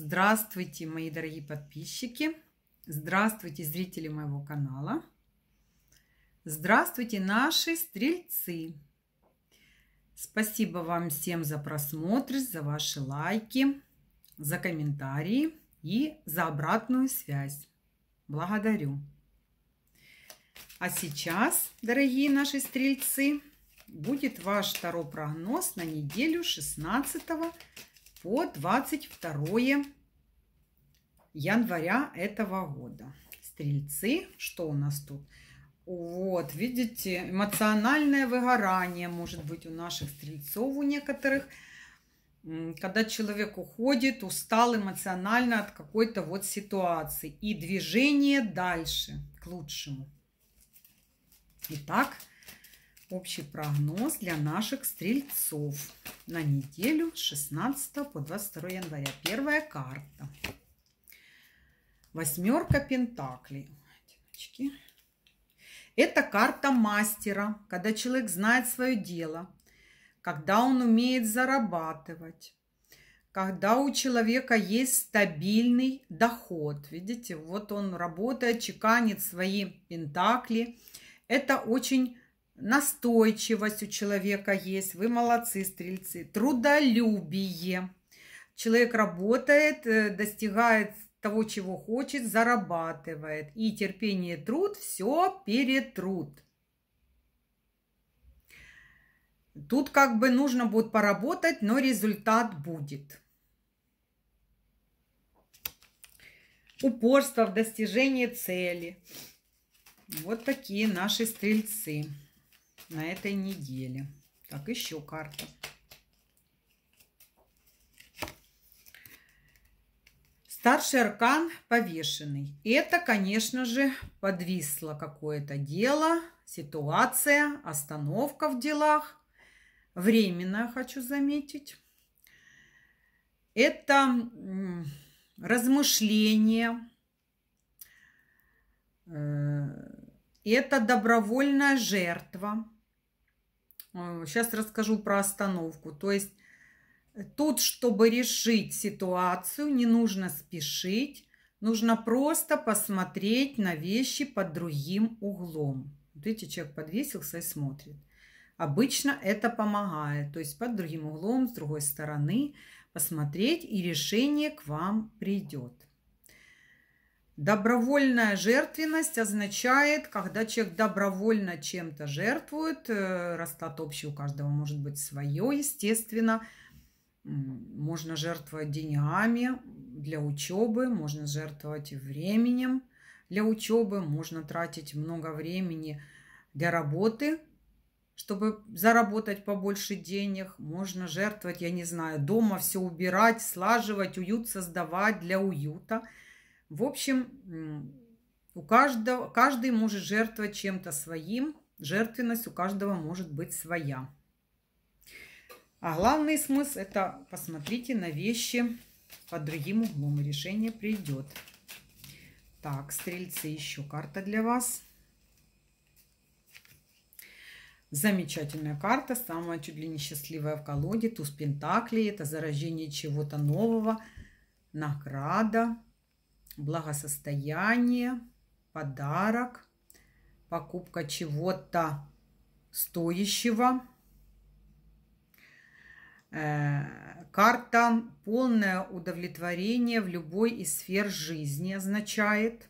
Здравствуйте, мои дорогие подписчики! Здравствуйте, зрители моего канала! Здравствуйте, наши стрельцы! Спасибо вам всем за просмотр, за ваши лайки, за комментарии и за обратную связь. Благодарю! А сейчас, дорогие наши стрельцы, будет ваш второй прогноз на неделю 16 по 22 января этого года. Стрельцы, что у нас тут? Вот, видите, эмоциональное выгорание может быть у наших стрельцов, у некоторых. Когда человек уходит, устал эмоционально от какой-то вот ситуации. И движение дальше, к лучшему. Итак, Общий прогноз для наших стрельцов на неделю с 16 по 22 января. Первая карта. Восьмерка пентаклей. Это карта мастера, когда человек знает свое дело, когда он умеет зарабатывать, когда у человека есть стабильный доход. Видите, вот он работает, чеканит свои пентакли. Это очень Настойчивость у человека есть. Вы молодцы, стрельцы. Трудолюбие. Человек работает, э, достигает того, чего хочет, зарабатывает. И терпение, труд все перетрут. Тут как бы нужно будет поработать, но результат будет. Упорство в достижении цели. Вот такие наши стрельцы на этой неделе. Так, еще карта. Старший аркан повешенный. Это, конечно же, подвисло какое-то дело, ситуация, остановка в делах. Временно, хочу заметить. Это размышление. Э, это добровольная жертва. Сейчас э, расскажу про остановку. То есть э, тут, чтобы решить ситуацию, не нужно спешить. Нужно просто посмотреть на вещи под другим углом. Видите, человек подвесился и смотрит. Обычно это помогает. То есть под другим углом, с другой стороны посмотреть, и решение к вам придет. Добровольная жертвенность означает, когда человек добровольно чем-то жертвует, э, расклад общий у каждого может быть свое, естественно. Можно жертвовать деньгами для учебы, можно жертвовать временем для учебы, можно тратить много времени для работы, чтобы заработать побольше денег. Можно жертвовать, я не знаю, дома все убирать, слаживать, уют создавать для уюта – в общем, у каждого, каждый может жертвовать чем-то своим. Жертвенность у каждого может быть своя. А главный смысл – это посмотрите на вещи под другим углом. Решение придет. Так, стрельцы, еще карта для вас. Замечательная карта, самая чуть ли не счастливая в колоде. Туз Пентакли – это зарождение чего-то нового, награда – благосостояние, подарок, покупка чего-то стоящего. Э, карта полное удовлетворение в любой из сфер жизни означает.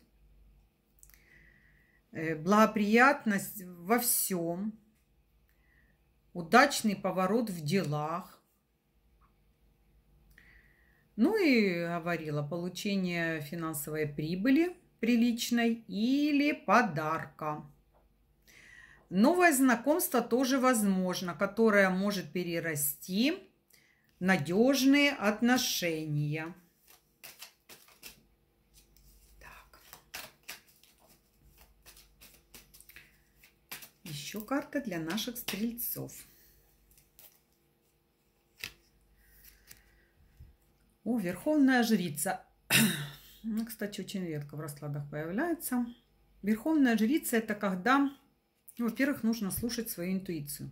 Э, благоприятность во всем. Удачный поворот в делах ну и говорила, получение финансовой прибыли приличной или подарка. Новое знакомство тоже возможно, которое может перерасти в надежные отношения. Так. Еще карта для наших стрельцов. Верховная жрица. Ну, кстати, очень редко в раскладах появляется. Верховная жрица – это когда, ну, во-первых, нужно слушать свою интуицию.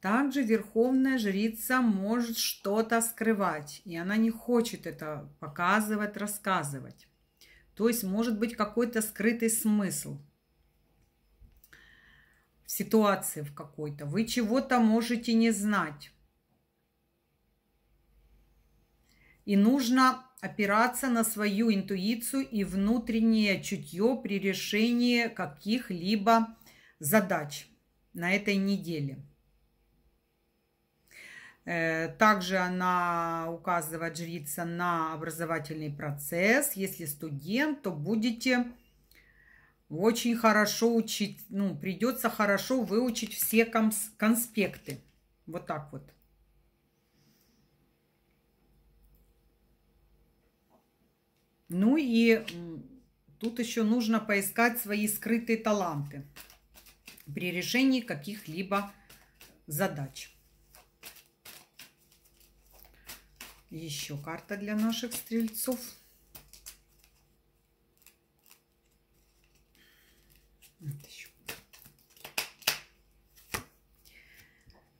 Также верховная жрица может что-то скрывать, и она не хочет это показывать, рассказывать. То есть может быть какой-то скрытый смысл в ситуации в какой-то. Вы чего-то можете не знать. И нужно опираться на свою интуицию и внутреннее чутье при решении каких-либо задач на этой неделе. Э, также она указывает жрица на образовательный процесс. Если студент, то будете очень хорошо учить, ну, придется хорошо выучить все конспекты. Вот так вот. Ну и тут еще нужно поискать свои скрытые таланты при решении каких-либо задач. Еще карта для наших стрельцов.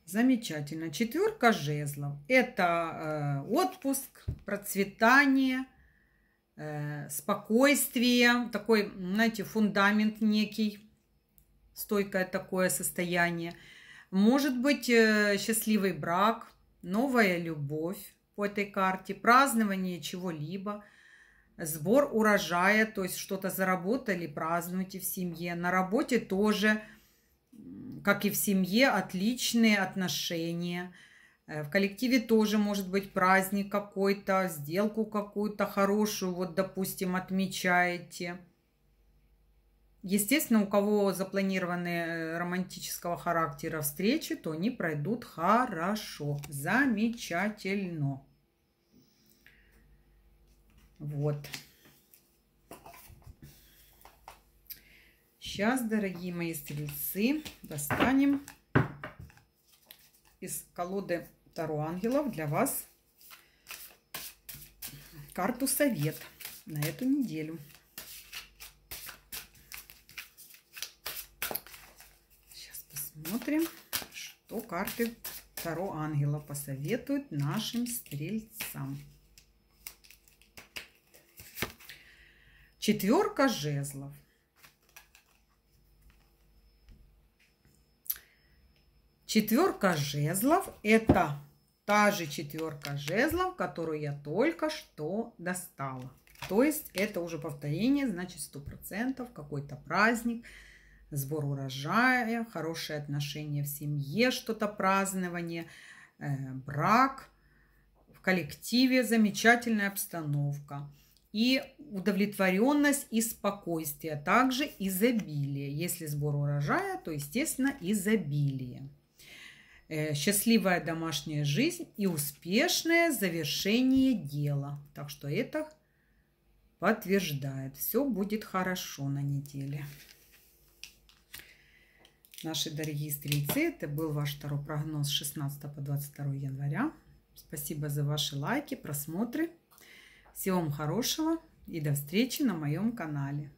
Замечательно. Четверка жезлов. Это э, отпуск, процветание – Э, спокойствие, такой, знаете, фундамент некий, стойкое такое состояние. Может быть, э, счастливый брак, новая любовь по этой карте, празднование чего-либо, сбор урожая, то есть что-то заработали, празднуйте в семье. На работе тоже, как и в семье, отличные отношения – Э, в коллективе тоже может быть праздник какой-то, сделку какую-то хорошую, вот, допустим, отмечаете. Естественно, у кого запланированы э, романтического характера встречи, то они пройдут хорошо, замечательно. Вот. Сейчас, дорогие мои стрельцы, достанем из колоды Таро ангелов для вас карту совет на эту неделю. Сейчас посмотрим, что карты Таро ангела посоветуют нашим стрельцам. Четверка жезлов – Четверка жезлов – это та же четверка жезлов, которую я только что достала. То есть это уже повторение, значит 100%, какой-то праздник, сбор урожая, хорошие отношения в семье, что-то празднование, э, брак, в коллективе замечательная обстановка и удовлетворенность и спокойствие, а также изобилие. Если сбор урожая, то, естественно, изобилие. Э, счастливая домашняя жизнь и успешное завершение дела. Так что это подтверждает, все будет хорошо на неделе. Наши дорогие стрельцы, это был ваш второй прогноз с 16 по 22 января. Спасибо за ваши лайки, просмотры. Всего вам хорошего и до встречи на моем канале.